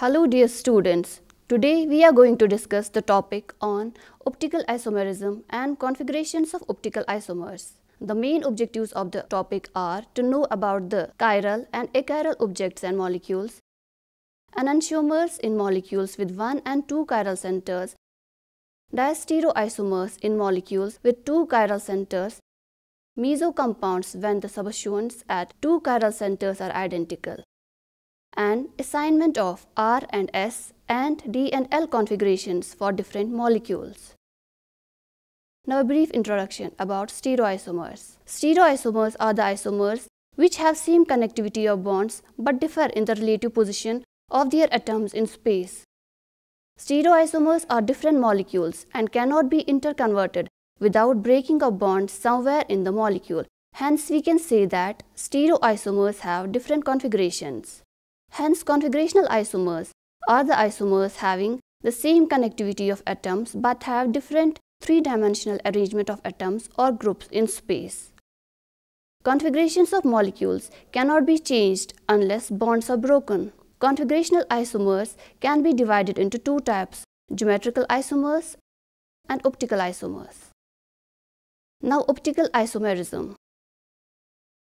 Hello dear students, today we are going to discuss the topic on optical isomerism and configurations of optical isomers. The main objectives of the topic are to know about the chiral and achiral objects and molecules, enantiomers in molecules with 1 and 2 chiral centers, diastereoisomers in molecules with 2 chiral centers, meso compounds when the substituents at 2 chiral centers are identical. An assignment of R and S and D and L configurations for different molecules. Now a brief introduction about stereoisomers. Stereoisomers are the isomers which have same connectivity of bonds but differ in the relative position of their atoms in space. Stereoisomers are different molecules and cannot be interconverted without breaking of bonds somewhere in the molecule. Hence, we can say that stereoisomers have different configurations. Hence, configurational isomers are the isomers having the same connectivity of atoms but have different three-dimensional arrangement of atoms or groups in space. Configurations of molecules cannot be changed unless bonds are broken. Configurational isomers can be divided into two types, geometrical isomers and optical isomers. Now optical isomerism.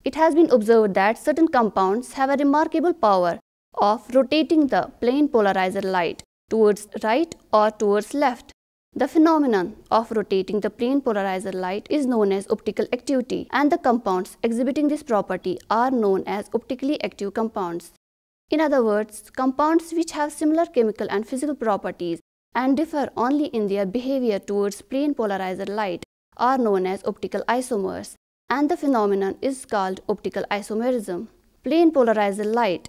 It has been observed that certain compounds have a remarkable power of rotating the plane polarizer light towards right or towards left. The phenomenon of rotating the plane polarizer light is known as optical activity and the compounds exhibiting this property are known as optically active compounds. In other words, compounds which have similar chemical and physical properties and differ only in their behavior towards plane polarizer light are known as optical isomers and the phenomenon is called optical isomerism. Plane polarizer light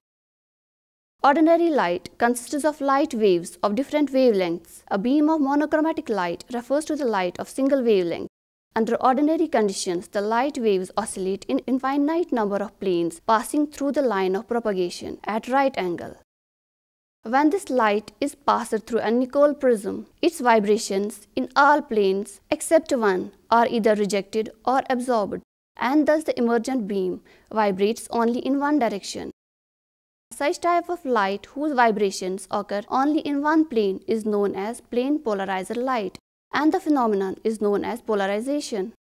Ordinary light consists of light waves of different wavelengths. A beam of monochromatic light refers to the light of single wavelength. Under ordinary conditions, the light waves oscillate in infinite number of planes passing through the line of propagation at right angle. When this light is passed through a Nicol prism, its vibrations in all planes except one are either rejected or absorbed and thus the emergent beam vibrates only in one direction. Such type of light whose vibrations occur only in one plane is known as plane polarizer light and the phenomenon is known as polarization.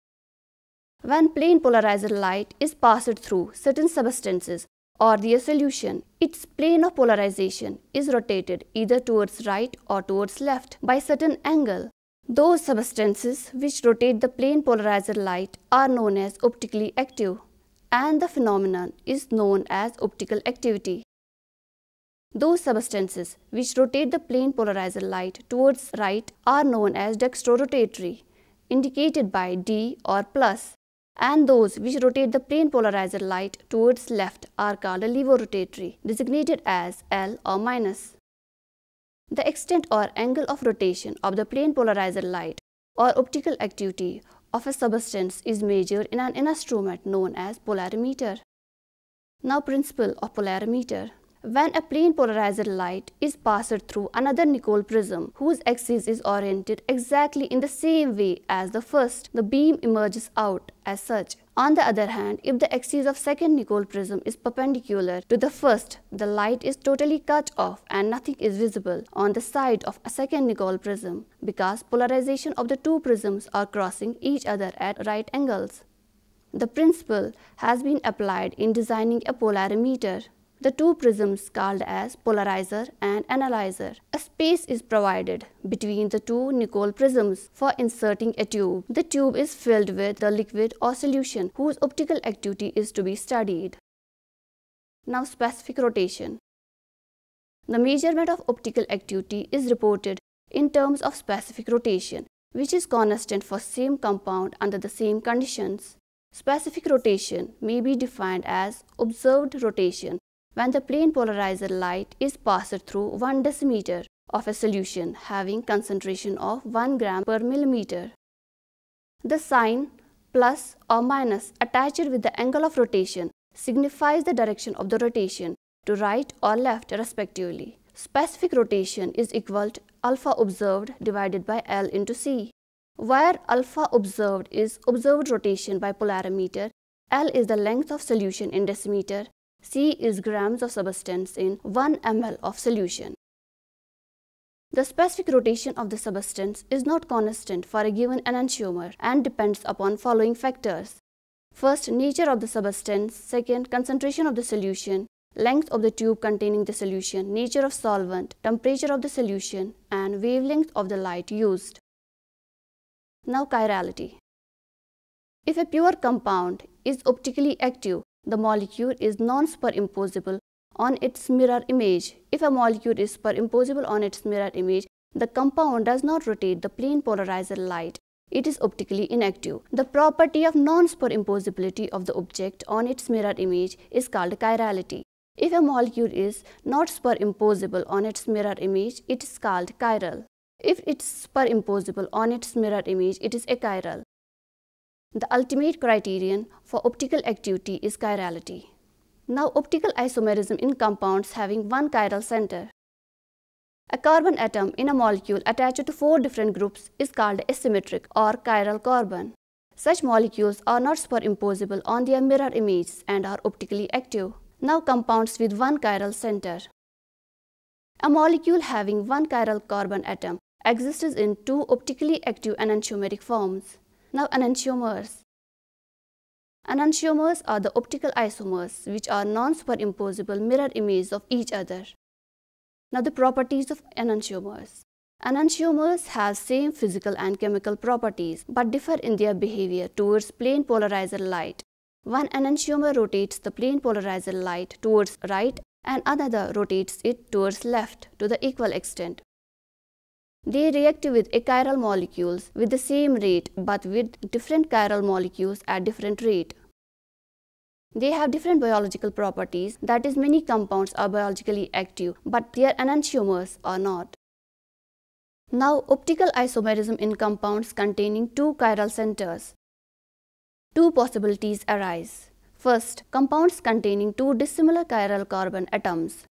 When plane polarizer light is passed through certain substances or their solution, its plane of polarization is rotated either towards right or towards left by certain angle. Those substances which rotate the plane polarizer light are known as optically active and the phenomenon is known as optical activity. Those substances which rotate the plane polarizer light towards right are known as dextrorotatory, indicated by D or plus, and those which rotate the plane polarizer light towards left are called levorotatory, designated as L or minus. The extent or angle of rotation of the plane polarizer light or optical activity of a substance is measured in an instrument known as polarimeter. Now principle of polarimeter when a plane polarizer light is passed through another Nicol prism whose axis is oriented exactly in the same way as the first, the beam emerges out as such. On the other hand, if the axis of second Nicol prism is perpendicular to the first, the light is totally cut off and nothing is visible on the side of a second Nicol prism because polarization of the two prisms are crossing each other at right angles. The principle has been applied in designing a polarimeter the two prisms called as polarizer and analyzer. A space is provided between the two Nicol prisms for inserting a tube. The tube is filled with the liquid or solution whose optical activity is to be studied. Now specific rotation. The measurement of optical activity is reported in terms of specific rotation which is constant for same compound under the same conditions. Specific rotation may be defined as observed rotation when the plane polarizer light is passed through 1 decimeter of a solution having concentration of 1 gram per millimeter. The sign plus or minus attached with the angle of rotation signifies the direction of the rotation to right or left respectively. Specific rotation is equal to alpha observed divided by L into C. Where alpha observed is observed rotation by polarimeter, L is the length of solution in decimeter C is grams of substance in 1 ml of solution. The specific rotation of the substance is not constant for a given enantiomer and depends upon following factors. First, nature of the substance, second, concentration of the solution, length of the tube containing the solution, nature of solvent, temperature of the solution, and wavelength of the light used. Now chirality. If a pure compound is optically active, the molecule is non-superimposable on its mirror image. If a molecule is superimposable on its mirror image, the compound does not rotate the plane polarizer light. It is optically inactive. The property of non-superimposability of the object on its mirror image is called chirality. If a molecule is not superimposable on its mirror image, it is called chiral. If it's superimposable on its mirror image, it is achiral. The ultimate criterion for optical activity is chirality. Now optical isomerism in compounds having one chiral center. A carbon atom in a molecule attached to four different groups is called asymmetric or chiral carbon. Such molecules are not superimposable on their mirror image and are optically active. Now compounds with one chiral center. A molecule having one chiral carbon atom exists in two optically active enantiomeric forms. Now enantiomers. Enantiomers are the optical isomers which are non-superimposable mirror images of each other. Now the properties of enantiomers. Enantiomers have same physical and chemical properties but differ in their behavior towards plane polarizer light. One enantiomer rotates the plane polarizer light towards right and another rotates it towards left to the equal extent. They react with achiral molecules with the same rate but with different chiral molecules at different rate. They have different biological properties that is many compounds are biologically active but their enantiomers are not. Now optical isomerism in compounds containing two chiral centers. Two possibilities arise. First, compounds containing two dissimilar chiral carbon atoms.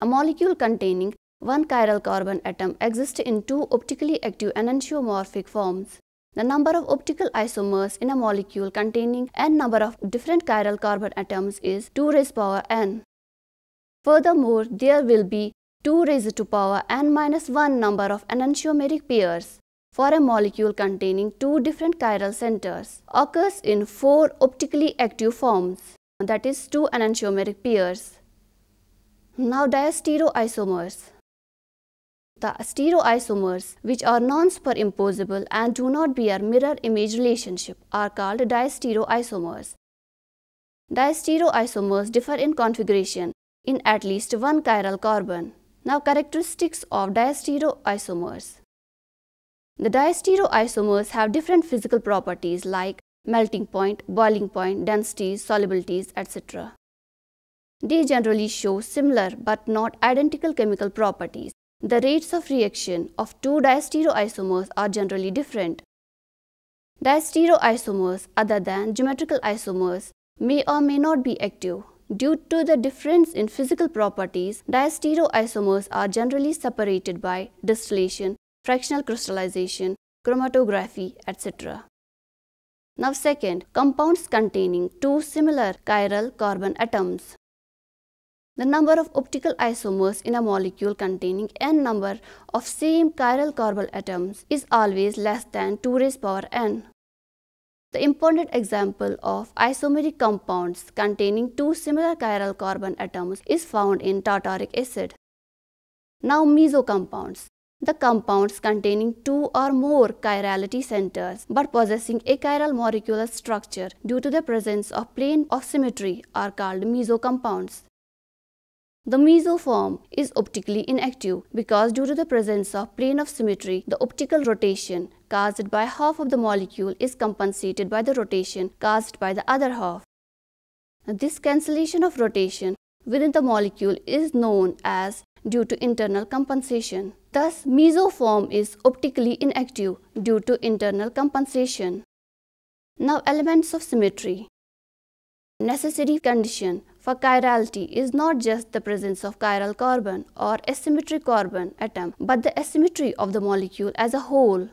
A molecule containing one chiral carbon atom exists in two optically active enantiomorphic forms. The number of optical isomers in a molecule containing n number of different chiral carbon atoms is 2 raised power n. Furthermore, there will be 2 raised to power n minus 1 number of enantiomeric pairs for a molecule containing two different chiral centers occurs in four optically active forms, that is two enantiomeric pairs. Now diastereoisomers. The stereoisomers, which are non-superimposable and do not bear mirror image relationship, are called distereoisomers. Distereoisomers differ in configuration in at least one chiral carbon. Now characteristics of distereoisomers. The distereoisomers have different physical properties like melting point, boiling point, densities, solubilities, etc. They generally show similar but not identical chemical properties the rates of reaction of two diastereoisomers are generally different. Diastereoisomers, other than geometrical isomers may or may not be active. Due to the difference in physical properties, Diastereoisomers are generally separated by distillation, fractional crystallization, chromatography, etc. Now second, compounds containing two similar chiral carbon atoms. The number of optical isomers in a molecule containing n number of same chiral carbon atoms is always less than 2 raised power n. The important example of isomeric compounds containing two similar chiral carbon atoms is found in tartaric acid. Now meso compounds The compounds containing two or more chirality centers but possessing a chiral molecular structure due to the presence of plane of symmetry are called meso compounds. The mesoform is optically inactive because due to the presence of plane of symmetry, the optical rotation caused by half of the molecule is compensated by the rotation caused by the other half. This cancellation of rotation within the molecule is known as due to internal compensation. Thus, mesoform is optically inactive due to internal compensation. Now, elements of symmetry. Necessary condition for chirality is not just the presence of chiral carbon or asymmetric carbon atom, but the asymmetry of the molecule as a whole.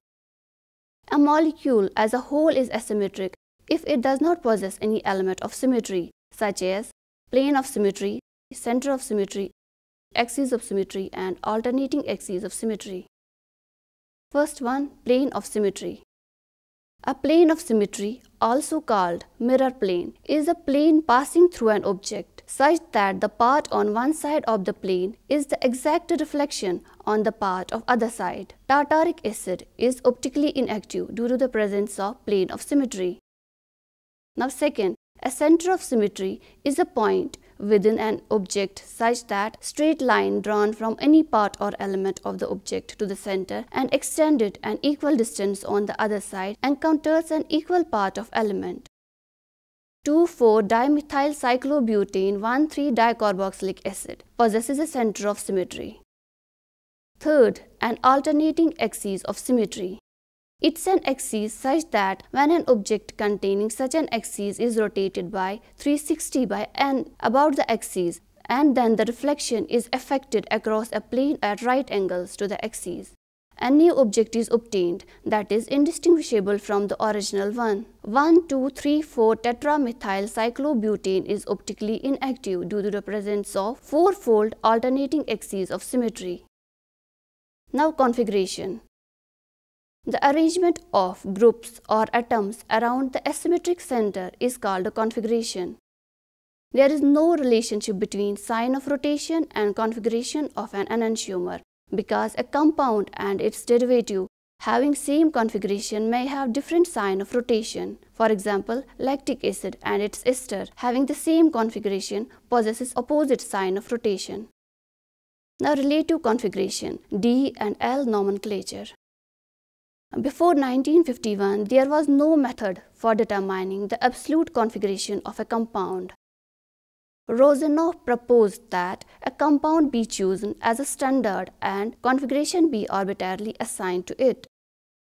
A molecule as a whole is asymmetric if it does not possess any element of symmetry, such as plane of symmetry, center of symmetry, axis of symmetry and alternating axes of symmetry. First one, plane of symmetry. A plane of symmetry, also called mirror plane, is a plane passing through an object such that the part on one side of the plane is the exact reflection on the part of other side. Tartaric acid is optically inactive due to the presence of plane of symmetry. Now second, a center of symmetry is a point within an object such that straight line drawn from any part or element of the object to the center and extended an equal distance on the other side encounters an equal part of element. 2,4-dimethylcyclobutene-1,3-dicarboxylic acid possesses a center of symmetry. Third, an alternating axis of symmetry. It's an axis such that when an object containing such an axis is rotated by 360 by n about the axis and then the reflection is affected across a plane at right angles to the axis. A new object is obtained that is indistinguishable from the original one. 1, 2, 3, 4 tetramethyl cyclobutane is optically inactive due to the presence of four-fold alternating axes of symmetry. Now configuration. The arrangement of groups or atoms around the asymmetric center is called a configuration. There is no relationship between sign of rotation and configuration of an enantiomer because a compound and its derivative having same configuration may have different sign of rotation. For example, lactic acid and its ester having the same configuration possesses opposite sign of rotation. Now relative configuration, D and L nomenclature. Before 1951, there was no method for determining the absolute configuration of a compound. Rosenow proposed that a compound be chosen as a standard and configuration be arbitrarily assigned to it.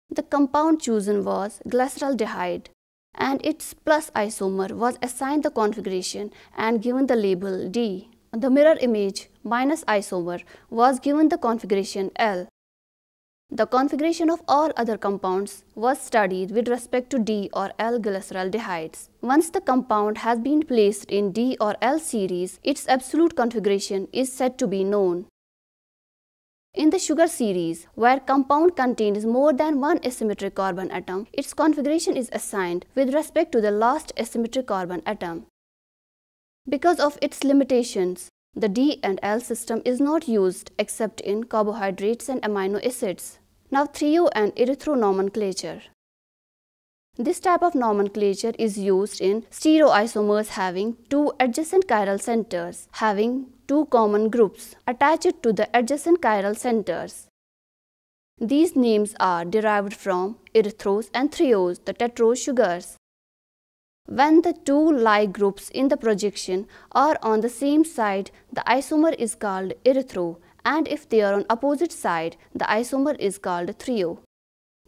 The compound chosen was glyceraldehyde and its plus isomer was assigned the configuration and given the label D. The mirror image minus isomer was given the configuration L the configuration of all other compounds was studied with respect to D or L glyceraldehydes. Once the compound has been placed in D or L series, its absolute configuration is said to be known. In the sugar series, where compound contains more than one asymmetric carbon atom, its configuration is assigned with respect to the last asymmetric carbon atom. Because of its limitations, the D and L system is not used except in carbohydrates and amino acids. Now 3U and erythro nomenclature. This type of nomenclature is used in stereoisomers having two adjacent chiral centers, having two common groups attached to the adjacent chiral centers. These names are derived from erythros and threose, the tetrose sugars. When the two Lie groups in the projection are on the same side, the isomer is called erythro and if they are on opposite side, the isomer is called thrio.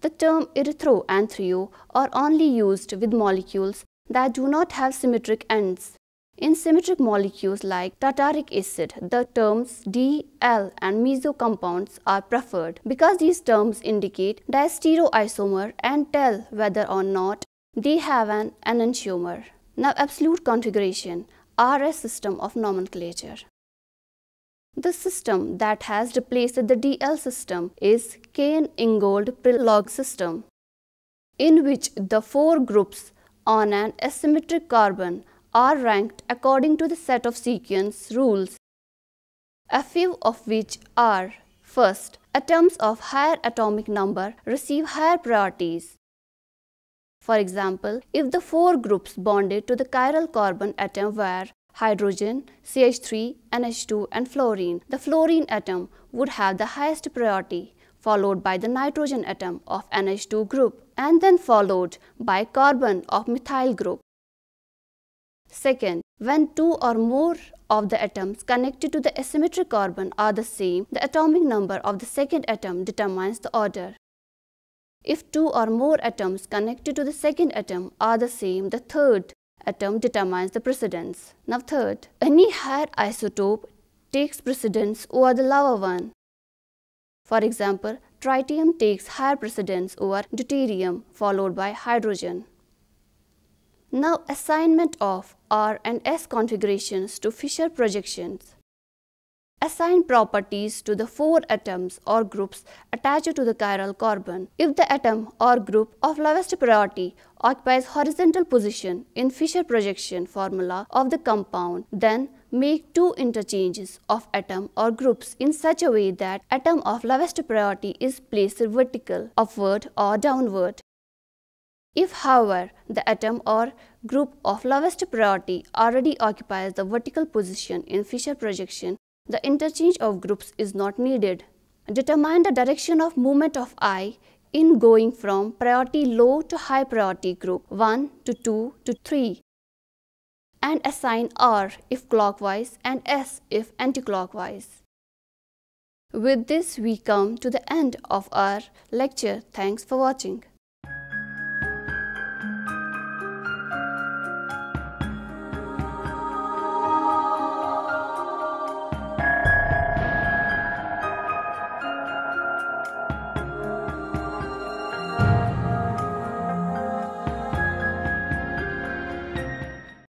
The term erythro and thrio are only used with molecules that do not have symmetric ends. In symmetric molecules like tartaric acid, the terms D, L and meso compounds are preferred because these terms indicate diastereoisomer and tell whether or not they have an enantiomer. Now absolute configuration R S system of nomenclature. The system that has replaced the DL system is Kane-Ingold Prelog system, in which the four groups on an asymmetric carbon are ranked according to the set of sequence rules, a few of which are First, atoms of higher atomic number receive higher priorities for example, if the four groups bonded to the chiral carbon atom were hydrogen, CH3, NH2 and fluorine, the fluorine atom would have the highest priority, followed by the nitrogen atom of NH2 group and then followed by carbon of methyl group. Second, when two or more of the atoms connected to the asymmetric carbon are the same, the atomic number of the second atom determines the order. If two or more atoms connected to the second atom are the same, the third atom determines the precedence. Now third, any higher isotope takes precedence over the lower one. For example, tritium takes higher precedence over deuterium followed by hydrogen. Now assignment of R and S configurations to Fischer projections assign properties to the four atoms or groups attached to the chiral carbon. If the atom or group of lowest priority occupies horizontal position in Fischer projection formula of the compound, then make two interchanges of atom or groups in such a way that atom of lowest priority is placed vertical, upward or downward. If, however, the atom or group of lowest priority already occupies the vertical position in Fischer projection, the interchange of groups is not needed. Determine the direction of movement of I in going from priority low to high priority group 1 to 2 to 3 and assign R if clockwise and S if anticlockwise. With this we come to the end of our lecture. Thanks for watching.